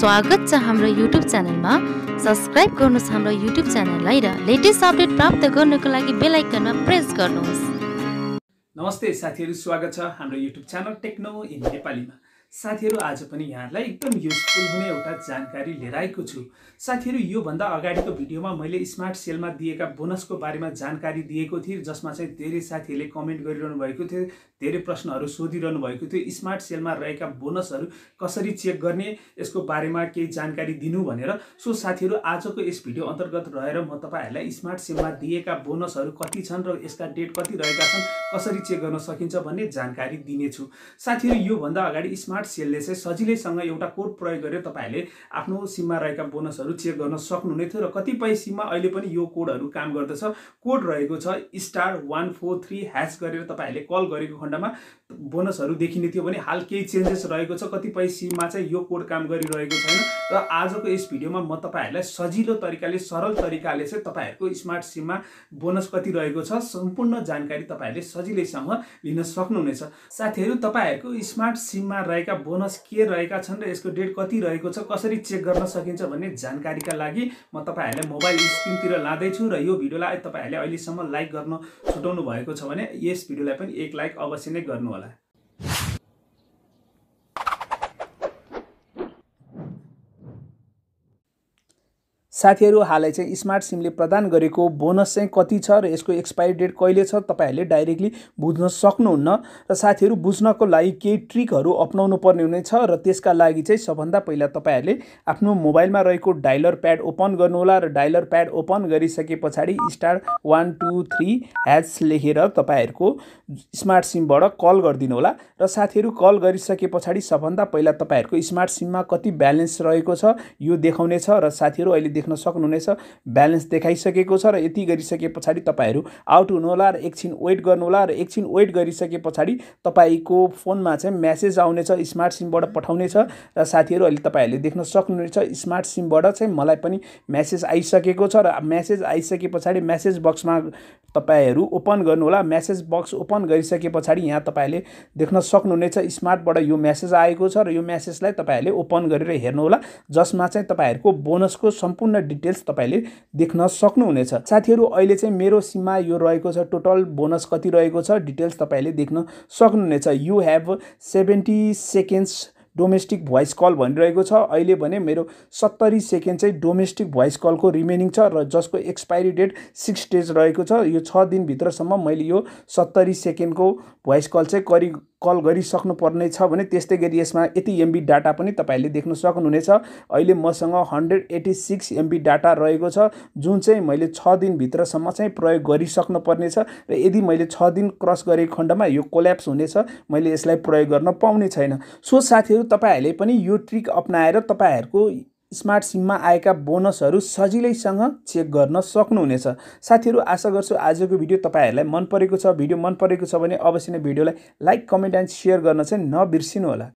स्वागत छ हाम्रो युट्युब च्यानलमा सब्सक्राइब गर्नुहोस् हाम्रो युट्युब च्यानललाई र लेटेस्ट अपडेट प्राप्त गर्नको लागि बेल आइकनमा प्रेस गर्नुहोस् नमस्ते साथीहरू स्वागत छ हाम्रो युट्युब च्यानल टेक्नो इन नेपालीमा साथीहरू आज पनि यहाँहरूलाई एकदम युजफुल हुने एउटा जानकारी लिएर आएको छु साथीहरू योभन्दा अगाडिको भिडियोमा मैले स्मार्ट सेलमा दिएका बोनसको बारेमा जानकारी दिएको थिएँ जसमा चाहिँ धेरै साथीहरूले कमेन्ट गरिरहनु भएको थियो धेरै प्रश्नहरू सोधिरहनु भएको थियो स्मार्ट सेलमा रहेका बोनसहरू कसरी चेक गर्ने यसको बारेमा केही जानकारी दिनु भनेर सो साथीहरू आजको यस भिडियो अन्तर्गत रहेर म तपाईँहरूलाई स्मार्ट सेलमा दिएका बोनसहरू कति छन् र यसका डेट कति रहेका छन् कसरी चेक गर्न सकिन्छ भन्ने जानकारी दिनेछु साथीहरू योभन्दा अगाडि स्मार्ट सेलले चाहिँ सजिलैसँग एउटा कोड प्रयोग गरेर तपाईँहरूले आफ्नो सिममा रहेका बोनसहरू चेक गर्न सक्नुहुने थियो र कतिपय सिममा अहिले पनि यो कोडहरू काम गर्दछ कोड रहेको छ स्टार वान फोर थ्री ह्याच गरेर तपाईँहरूले कल गरेको खण्डमा बोनसहरू देखिने थियो भने हाल केही चेन्जेस रहेको छ कतिपय सिममा चाहिँ यो कोड काम गरिरहेको छैन र आजको यस भिडियोमा म तपाईँहरूलाई सजिलो तरिकाले सरल तरिकाले चाहिँ तपाईँहरूको स्मार्ट सिममा बोनस कति रहेको छ सम्पूर्ण जानकारी तपाईँहरूले सजिलैसँग लिन सक्नुहुनेछ साथीहरू तपाईँहरूको स्मार्ट सिममा रहेका बोनस के रहेका छन् र यसको डेट कति रहेको छ कसरी चेक गर्न सकिन्छ भन्ने जानकारीका लागि म तपाईँहरूलाई मोबाइल स्क्रिनतिर लाँदैछु र यो भिडियोलाई तपाईँहरूले अहिलेसम्म लाइक गर्न छुटाउनु भएको छ भने यस भिडियोलाई पनि एक लाइक अवश्य नै गर्नुहोला साथीहरू हालै चाहिँ स्मार्ट सिमले प्रदान गरेको बोनस चाहिँ कति छ र यसको एक्सपायरी डेट कहिले छ तपाईँहरूले डाइरेक्टली बुझ्न सक्नुहुन्न र साथीहरू बुझ्नको लागि केही ट्रिकहरू अप्नाउनु पर्ने हुनेछ र त्यसका लागि चाहिँ सबभन्दा पहिला तपाईँहरूले आफ्नो मोबाइलमा रहेको डाइलर प्याड ओपन गर्नुहोला र डाइलर प्याड ओपन गरिसके पछाडि स्टार वान टू थ्री ह्याच लेखेर तपाईँहरूको स्मार्ट सिमबाट कल गरिदिनु होला र साथीहरू कल गरिसके पछाडि सबभन्दा पहिला तपाईँहरूको स्मार्ट सिममा कति ब्यालेन्स रहेको छ यो देखाउनेछ र साथीहरू अहिले राख्न सक्नुहुनेछ ब्यालेन्स देखाइसकेको छ र यति गरिसके पछाडि तपाईँहरू आउट हुनुहोला र एकछिन वेट गर्नुहोला र एकछिन वेट गरिसके पछाडि तपाईँको फोनमा चाहिँ म्यासेज आउनेछ स्मार्ट सिमबाट पठाउनेछ र साथीहरू अहिले तपाईँहरूले देख्न सक्नुहुनेछ स्मार्ट सिमबाट चाहिँ मलाई पनि म्यासेज आइसकेको छ र म्यासेज आइसके पछाडि म्यासेज बक्समा तपाईँहरू ओपन गर्नुहोला म्यासेज बक्स ओपन गरिसके पछाडि यहाँ तपाईँहरूले देख्न सक्नुहुनेछ स्मार्टबाट यो म्यासेज आएको छ र यो म्यासेजलाई तपाईँहरूले ओपन गरेर हेर्नुहोला जसमा चाहिँ तपाईँहरूको बोनसको सम्पूर्ण डिटेल्स तपाईँले देख्न सक्नुहुनेछ साथीहरू अहिले चाहिँ मेरो सिममा यो रहेको छ टोटल बोनस कति रहेको छ डिटेल्स तपाईँले देख्न सक्नुहुनेछ you have seventy seconds domestic voice call भनिरहेको छ अहिले भने मेरो सत्तरी सेकेन्ड चाहिँ डोमेस्टिक भोइस कलको रिमेनिङ छ र जसको एक्सपायरी डेट सिक्स डेज रहेको छ यो छ दिनभित्रसम्म मैले यो सत्तरी सेकेन्डको भोइस कल चाहिँ करिब कल गरिसक्नु पर्ने छ भने त्यस्तै गरी यसमा यति एमबी डाटा पनि तपाईँहरूले देख्न सक्नुहुनेछ अहिले मसँग hundred eighty six MB data रहेको छ जुन चाहिँ मैले छ दिनभित्रसम्म चाहिँ प्रयोग गरिसक्नु पर्नेछ र यदि मैले छ दिन क्रस गरेको खण्डमा यो कोल्याप्स हुनेछ मैले यसलाई प्रयोग गर्न पाउने छैन सो साथीहरू तपाईँहरूले पनि यो ट्रिक अप्नाएर तपाईँहरूको स्मार्ट सिममा आएका बोनसहरू सजिलैसँग चेक गर्न सक्नुहुनेछ साथीहरू आशा गर्छु आजको भिडियो तपाईँहरूलाई मन परेको छ भिडियो मन परेको छ भने अवश्य नै भिडियोलाई लाइक कमेन्ट एन्ड सेयर गर्न चाहिँ नबिर्सिनु होला